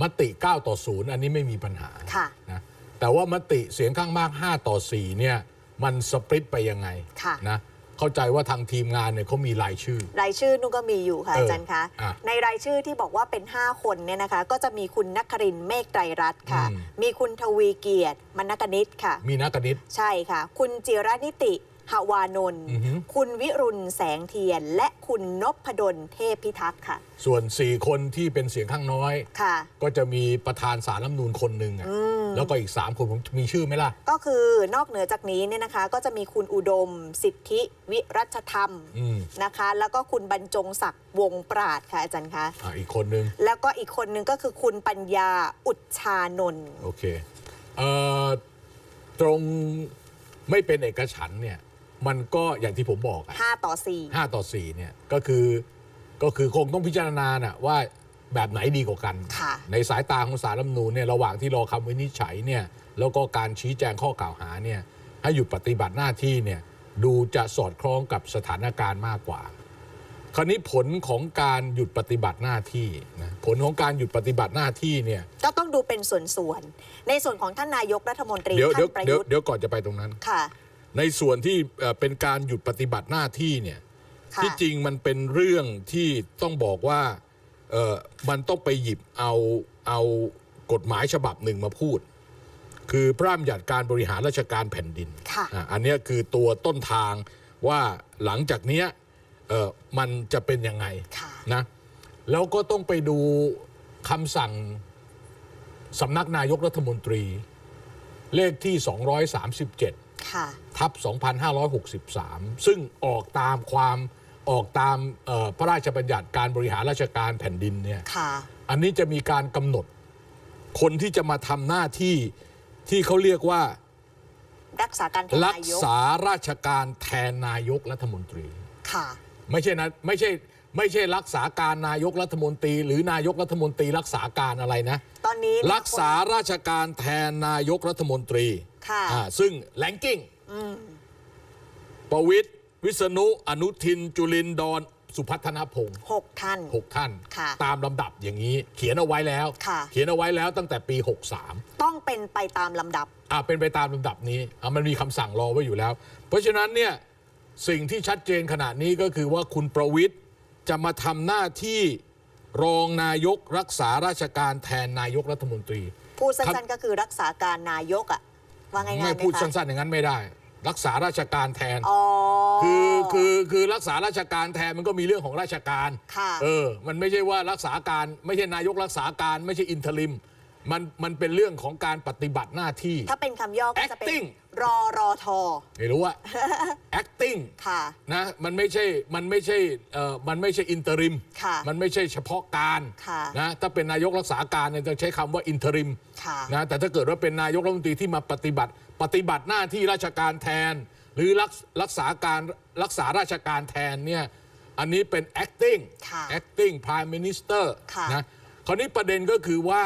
มติ 9 ต่อ 0 อันนี้ไม่มีปัญหาะนะแต่ว่ามติเสียงข้างมาก 5 ต่อ4เนี่ยมันสปริตไปยังไงะนะเข้าใจว่าทางทีมงานเนี่ยเขามีรายชื่อ รายชื่อนุ่ก็มีอยู่ค่ะอาจารย์คะะในรายชื่อที่บอกว่าเป็น 5 คนเนี่ยนะคะก็จะมีคุณนักครินเมฆไตรรัตน์ค่ะ มีคุณทวีเกียรติมนักนิตค่ะ มีนักนิตใช่ค่ะ คุณจิรนิติหวานนท์คุณวิรุณแสงเทียน และคุณนพดลเทพพิทักษ์ค่ะ ส่วน 4 คนที่เป็นเสียงข้างน้อย ก็จะมีประธานสารรัฐมนูลคนหนึ่งแล้วก็อีก 3 คนผมมีชื่อไหมล่ะ ก็คือนอกเหนือจากนี้เนี่ยนะคะ ก็จะมีคุณอุดม สิทธิวิรัชธรรมนะคะ แล้วก็คุณบรรจงศักดิ์วงปราดค่ะอาจารย์คะอะอีกคนนึง แล้วก็อีกคนนึงก็คือคุณปัญญาอุดชานนท์ โอเคเอ่อตรงไม่เป็นเอกฉันเนี่ยมันก็อย่างที่ผมบอกห้าต่อสี่ห้าต่อสี่เนี่ยก็คือก็คือคงต้องพิจารณาน่ะว่าแบบไหนดีกว่ากัน ในสายตาของสารรัฐมนูลเนี่ยระหว่างที่รอคำวินิจฉัยเนี่ย แล้วก็การชี้แจงข้อกล่าวหาเนี่ยให้หยุดปฏิบัติหน้าที่เนี่ยดูจะสอดคล้องกับสถานการณ์มากกว่า คราวนี้ผลของการหยุดปฏิบัติหน้าที่นะผลของการหยุดปฏิบัติหน้าที่เนี่ยก็ต้องดูเป็นส่วนๆในส่วนของท่านนายกรัฐมนตรีท่านประยยุทธ์เดี๋ยวก่อนจะไปตรงนั้นค่ะในส่วนที่เป็นการหยุดปฏิบัติหน้าที่เนี่ยที่จริงมันเป็นเรื่องที่ต้องบอกว่ามันต้องไปหยิบเอาเอากฎหมายฉบับหนึ่งมาพูด คือพระราชบัญญัติการบริหารราชการแผ่นดิน อันนี้คือตัวต้นทางว่าหลังจากนี้มันจะเป็นยังไงนะแล้วก็ต้องไปดูคำสั่งสำนักนายกรัฐมนตรีเลขที่ 237ทับ2563 ซึ่งออกตามความออกตามพระราชบัญญัติการบริหารราชการแผ่นดินเนี่ยอันนี้จะมีการกำหนดคนที่จะมาทำหน้าที่ที่เขาเรียกว่ารักษาการรักษาราชการแทนนายกรัฐมนตรีค่ะไม่ใช่นะไม่ใช่ไม่ใช่รักษาการนายกรัฐมนตรี หรือนายกรัฐมนตรีรักษาการอะไรนะ ตอนนี้รักษาราชการแทนนายกรัฐมนตรีค่ะซึ่งแลงกิ้งประวิทย์ วิษณุอนุทิน จุลินดอน สุพัฒนพงศ์หกท่านหกท่าน ตามลำดับอย่างนี้ เขียนเอาไว้แล้ว เขียนเอาไว้แล้วตั้งแต่ปี 63 ต้องเป็นไปตามลำดับอ่าเป็นไปตามลำดับนี้อ่ามันมีคำสั่งรอไว้อยู่แล้ว เพราะฉะนั้นเนี่ย สิ่งที่ชัดเจนขณะนี้ก็คือว่าคุณประวิทย์จะมาทำหน้าที่รองนายกรักษาราชการแทนนายกรัฐมนตรีพูดสั้นๆก็คือรักษาการนายกอ่ะว่าไงไม่พูดสั้นๆอย่างนั้นไม่ได้ รักษาราชการแทนคือคือคือรักษาราชการแทนมันก็มีเรื่องของราชการเออมันไม่ใช่ว่ารักษาการไม่ใช่นายกรักษาการไม่ใช่อินทริมมันมันเป็นเรื่องของการปฏิบัติหน้าที่ ถ้าเป็นคำย่อก็จะเป็น acting รอรอทอไม่รู้ว่า acting ค่ะนะ มันไม่ใช่ มันไม่ใช่เอ่อมันไม่ใช่อินเตอริมค่ะมันไม่ใช่เฉพาะการค่ะนะ ถ้าเป็นนายกรักษาการเนี่ยจะใช้คำว่าอินเตอริมค่ะนะ แต่ถ้าเกิดว่าเป็นนายกรัฐมนตรีที่มาปฏิบัติ ปฏิบัติหน้าที่ราชการแทน หรือรักรักษาการรักษาราชการแทนเนี่ย อันนี้เป็น acting acting prime minister ค่ะนะ คราวนี้ประเด็นก็คือว่า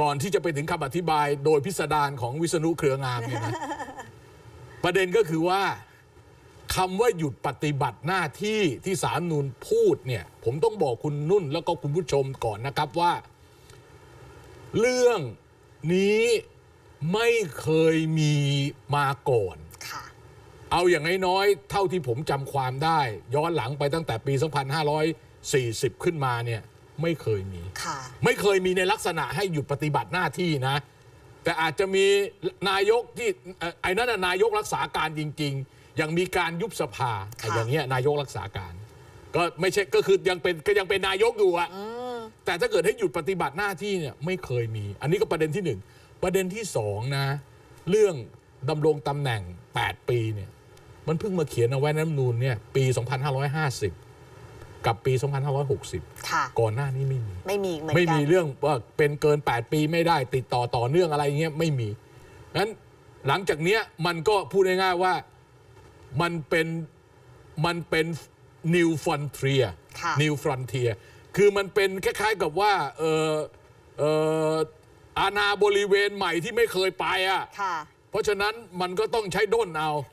ก่อนที่จะไปถึงคำอธิบายโดยพิสดารของวิษณุเครืองามเนี่ยนะประเด็นก็คือว่าคำว่าหยุดปฏิบัติหน้าที่ที่สารนูนพูดเนี่ยผมต้องบอกคุณนุ่นแล้วก็คุณผู้ชมก่อนนะครับว่า เรื่องนี้ไม่เคยมีมาก่อนเอาอย่างน้อยๆเท่าที่ผมจำความได้ ย้อนหลังไปตั้งแต่ปี 2540 ขึ้นมาเนี่ยไม่เคยมี ไม่เคยมีในลักษณะให้หยุดปฏิบัติหน้าที่นะ แต่อาจจะมีนายกที่ไอ้นั่นนายกรักษาการจริงๆ ยังมีการยุบสภาอย่างเงี้ยนายกรักษาการ ก็ไม่ใช่ก็คือยังเป็นก็ยังเป็นนายกอยู่อะแต่ถ้าเกิดให้หยุดปฏิบัติหน้าที่เนี่ยไม่เคยมี อันนี้ก็ประเด็นที่หนึ่งประเด็นที่สองนะเรื่องดำรงตำแหน่ง 8 ปีเนี่ย มันเพิ่งมาเขียนเอาไว้น้ำนูนเนี่ย ปี 2550กับปี2560 ก่อนหน้านี้ไม่มีไม่มีเไม่มีเรื่องว่าเป็นเกิน 8 ปีไม่ได้ ติดต่อ ต่อเนื่องอะไรเงี้ยไม่มีนั้นหลังจากเนี้ยมันก็พูดง่ายๆว่า มันเป็นมันเป็น new frontier new frontier คือมันเป็นคล้ายๆกับว่าเออเอออาณาบริเวณใหม่ที่ไม่เคยไปอ่ะเพราะฉะนั้นมันก็ต้องใช้ด้นเอา